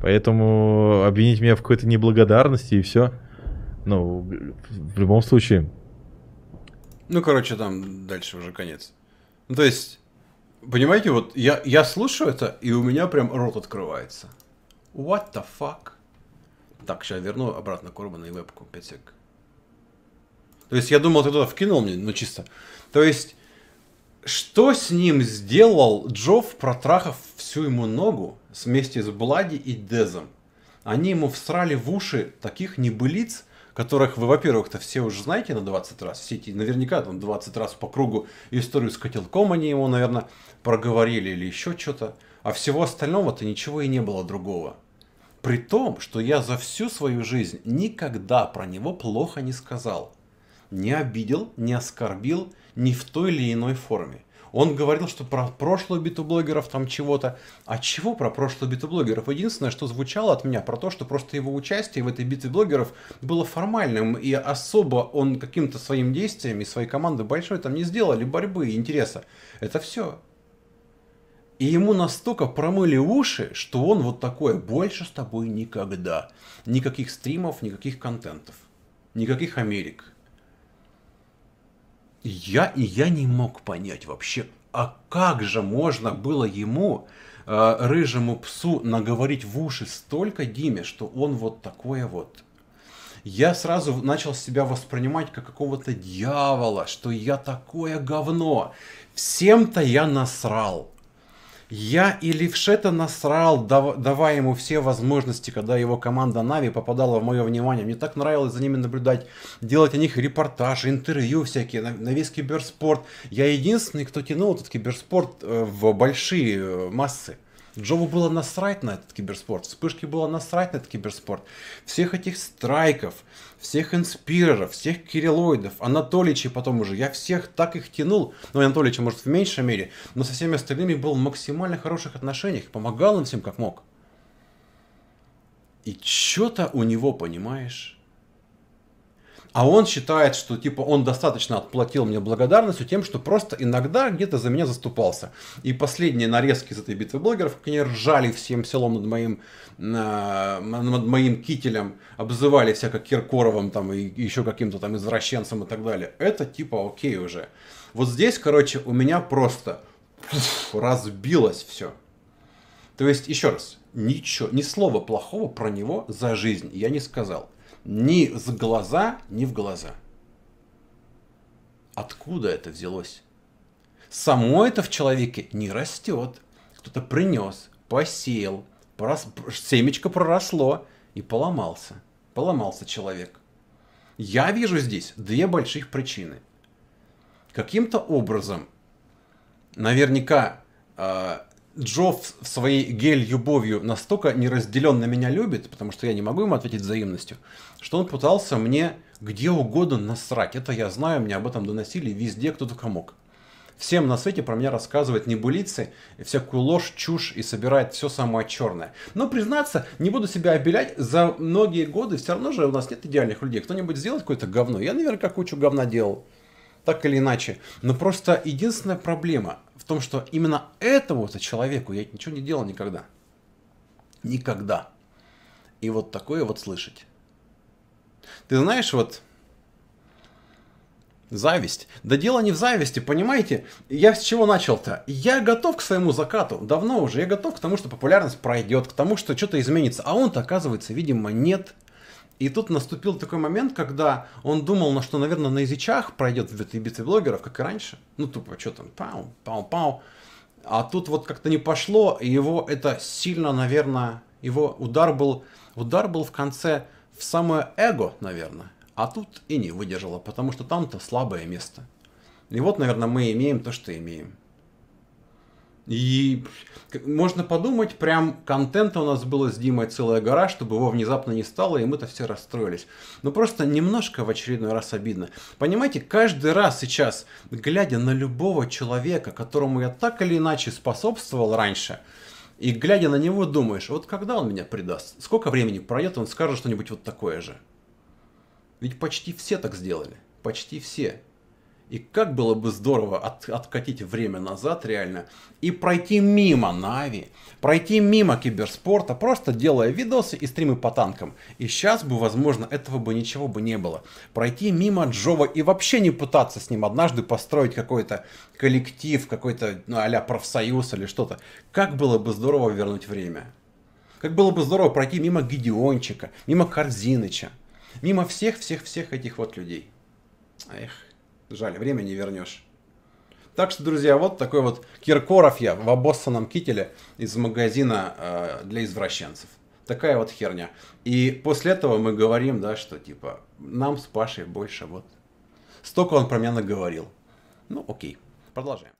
Поэтому обвинить меня в какой-то неблагодарности и все. Ну, в любом случае. Ну, короче, там дальше уже конец. Ну, то есть, понимаете, вот я, я слушаю это, и у меня прям рот открывается. What the fuck? Так, сейчас верну обратно Корбана и вебку, 5 сек. То есть я думал, ты туда вкинул мне, ну чисто. То есть что с ним сделал Джофф, протрахав всю ему ногу вместе с Блади и Дезом? Они ему всрали в уши таких небылиц, которых вы, во-первых-то, все уже знаете на 20 раз, все эти, наверняка там 20 раз по кругу историю с котелком они ему, наверное, проговорили или еще что-то, а всего остального-то ничего и не было другого. При том, что я за всю свою жизнь никогда про него плохо не сказал – не обидел, не оскорбил ни в той или иной форме. Он говорил, что про прошлую биту блогеров там чего-то. А чего про прошлую биту блогеров? Единственное, что звучало от меня, про то, что просто его участие в этой битве блогеров было формальным, и особо он каким-то своим действием и своей команды большой там не сделали борьбы и интереса. Это все. И ему настолько промыли уши, что он вот такое, больше с тобой никогда. Никаких стримов, никаких контентов, никаких Америк я, и я не мог понять вообще, а как же можно было ему, э, рыжему псу, наговорить в уши столько Диме, что он вот такое вот. Я сразу начал себя воспринимать как какого-то дьявола, что я такое говно. Всем-то я насрал. Я и Левшета насрал, давая ему все возможности, когда его команда Нави попадала в мое внимание. Мне так нравилось за ними наблюдать, делать о них репортажи, интервью всякие, на, на весь киберспорт. Я единственный, кто тянул этот киберспорт э, в большие э, массы. Джобу было насрать на этот киберспорт, вспышки было насрать на этот киберспорт. Всех этих страйков, всех инспиреров, всех кириллоидов, Анатоличей потом уже, я всех так их тянул, ну Анатоличи может в меньшей мере, но со всеми остальными был в максимально хороших отношениях, помогал им всем как мог. И что-то у него, понимаешь, а он считает, что типа он достаточно отплатил мне благодарностью тем, что просто иногда где-то за меня заступался. И последние нарезки из этой битвы блогеров, как они ржали всем селом над моим, над моим кителем, обзывали себя Киркоровым там и еще каким-то там извращенцем и так далее. Это типа окей уже. Вот здесь, короче, у меня просто разбилось все. То есть, еще раз, ничего, ни слова плохого про него за жизнь я не сказал ни с глаза, ни в глаза. Откуда это взялось? Само это в человеке не растет. Кто-то принес, посеял, порос... семечко проросло и поломался. Поломался человек. Я вижу здесь две больших причины. Каким-то образом, наверняка а, Джо в своей гель-любовью настолько неразделенно меня любит, потому что я не могу ему ответить взаимностью, что он пытался мне где угодно насрать. Это я знаю, мне об этом доносили везде, кто только мог. Всем на свете про меня рассказывать небылицы, всякую ложь, чушь и собирает все самое черное. Но признаться, не буду себя обелять, за многие годы все равно же у нас нет идеальных людей. Кто-нибудь сделает какое-то говно? Я наверняка кучу говна делал. Так или иначе. Но просто единственная проблема – том, что именно этому-то человеку я ничего не делал никогда. Никогда. И вот такое вот слышать. Ты знаешь, вот зависть. Да дело не в зависти, понимаете? Я с чего начал-то? Я готов к своему закату, давно уже. Я готов к тому, что популярность пройдет, к тому, что что-то изменится. А он-то, оказывается, видимо, нет. И тут наступил такой момент, когда он думал, на что, наверное, на язычах пройдет в этой битве блогеров, как и раньше. Ну, тупо, что там, пау, пау, пау. А тут вот как-то не пошло, и его это сильно, наверное, его удар был, удар был в конце в самое эго, наверное. А тут и не выдержало, потому что там-то слабое место. И вот, наверное, мы имеем то, что имеем. И можно подумать, прям контента у нас было с Димой целая гора, чтобы его внезапно не стало, и мы-то все расстроились. Но ну, просто немножко в очередной раз обидно. Понимаете, каждый раз сейчас, глядя на любого человека, которому я так или иначе способствовал раньше, и глядя на него думаешь, вот когда он меня предаст? Сколько времени пройдет, он скажет что-нибудь вот такое же? Ведь почти все так сделали. Почти все. И как было бы здорово от, откатить время назад реально и пройти мимо Нави, пройти мимо киберспорта, просто делая видосы и стримы по танкам. И сейчас бы, возможно, этого бы ничего бы не было. Пройти мимо Джова и вообще не пытаться с ним однажды построить какой-то коллектив, какой-то ну, а профсоюз или что-то. Как было бы здорово вернуть время. Как было бы здорово пройти мимо Гедеончика, мимо Корзиныча, мимо всех-всех-всех этих вот людей. Эх. Жаль, время не вернешь. Так что, друзья, вот такой вот Киркоров я в обоссанном кителе из магазина э, для извращенцев. Такая вот херня. И после этого мы говорим, да, что типа нам с Пашей больше вот. Столько он про меня наговорил. Ну, окей. Продолжаем.